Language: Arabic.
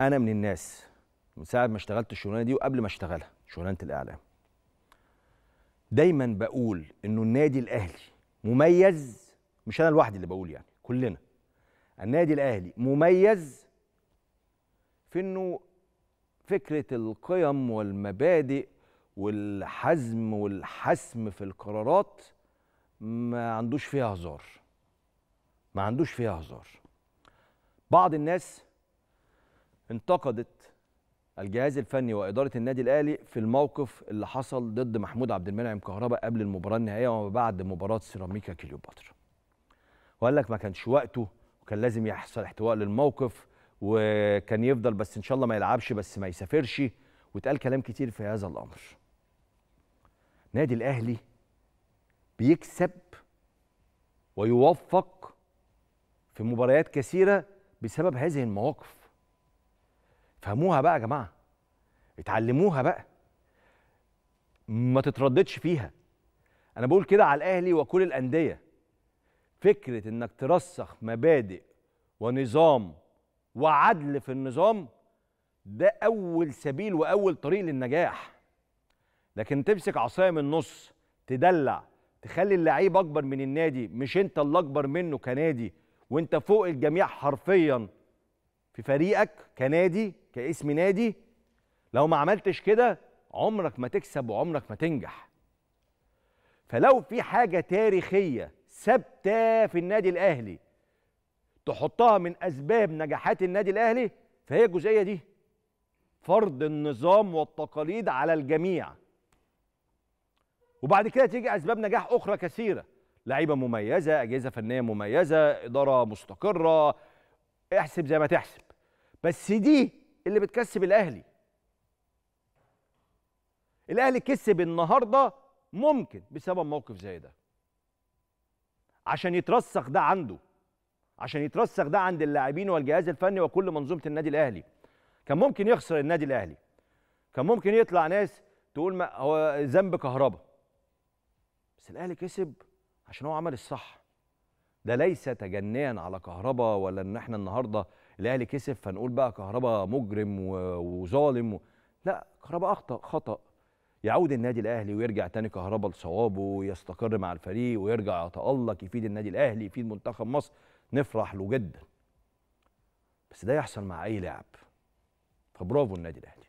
انا من الناس من ساعه ما اشتغلت الشغلانه دي وقبل ما اشتغلها شغلانه الاعلام دايما بقول انه النادي الاهلي مميز مش انا لوحدي اللي بقول يعني كلنا النادي الاهلي مميز في انه فكره القيم والمبادئ والحزم والحسم في القرارات ما عندوش فيها هزار ما عندوش فيها هزار بعض الناس انتقدت الجهاز الفني واداره النادي الاهلي في الموقف اللي حصل ضد محمود عبد المنعم كهربا قبل المباراه النهائيه وما بعد مباراه سيراميكا كليوباترا. وقال لك ما كانش وقته وكان لازم يحصل احتواء للموقف وكان يفضل بس ان شاء الله ما يلعبش بس ما يسافرش واتقال كلام كتير في هذا الامر. نادي الاهلي بيكسب ويوفق في مباريات كثيره بسبب هذه المواقف. فهموها بقى يا جماعه اتعلموها بقى ما تترددش فيها انا بقول كده على الاهلي وكل الانديه فكره انك ترسخ مبادئ ونظام وعدل في النظام ده اول سبيل واول طريق للنجاح لكن تمسك عصايه من النص تدلع تخلي اللعيب اكبر من النادي مش انت اللي اكبر منه كنادي وانت فوق الجميع حرفيا في فريقك كنادي كاسم نادي لو ما عملتش كده عمرك ما تكسب وعمرك ما تنجح فلو في حاجة تاريخية ثابتة في النادي الأهلي تحطها من أسباب نجاحات النادي الأهلي فهي الجزئية دي فرض النظام والتقاليد على الجميع وبعد كده تيجي أسباب نجاح أخرى كثيرة لعيبة مميزة أجهزة فنية مميزة إدارة مستقرة احسب زي ما تحسب بس دي اللي بتكسب الاهلي الاهلي كسب النهارده ممكن بسبب موقف زي ده عشان يترسخ ده عنده عشان يترسخ ده عند اللاعبين والجهاز الفني وكل منظومه النادي الاهلي كان ممكن يخسر النادي الاهلي كان ممكن يطلع ناس تقول ما هو ذنب كهربا بس الاهلي كسب عشان هو عمل الصح ده ليس تجنيا على كهربا ولا ان احنا النهارده الاهلي كسب فنقول بقى كهربا مجرم وظالم و... لا كهربا اخطا خطا يعود النادي الاهلي ويرجع تاني كهربا لصوابه ويستقر مع الفريق ويرجع يتالق يفيد النادي الاهلي يفيد منتخب مصر نفرح له جدا بس ده يحصل مع اي لاعب فبرافو النادي الاهلي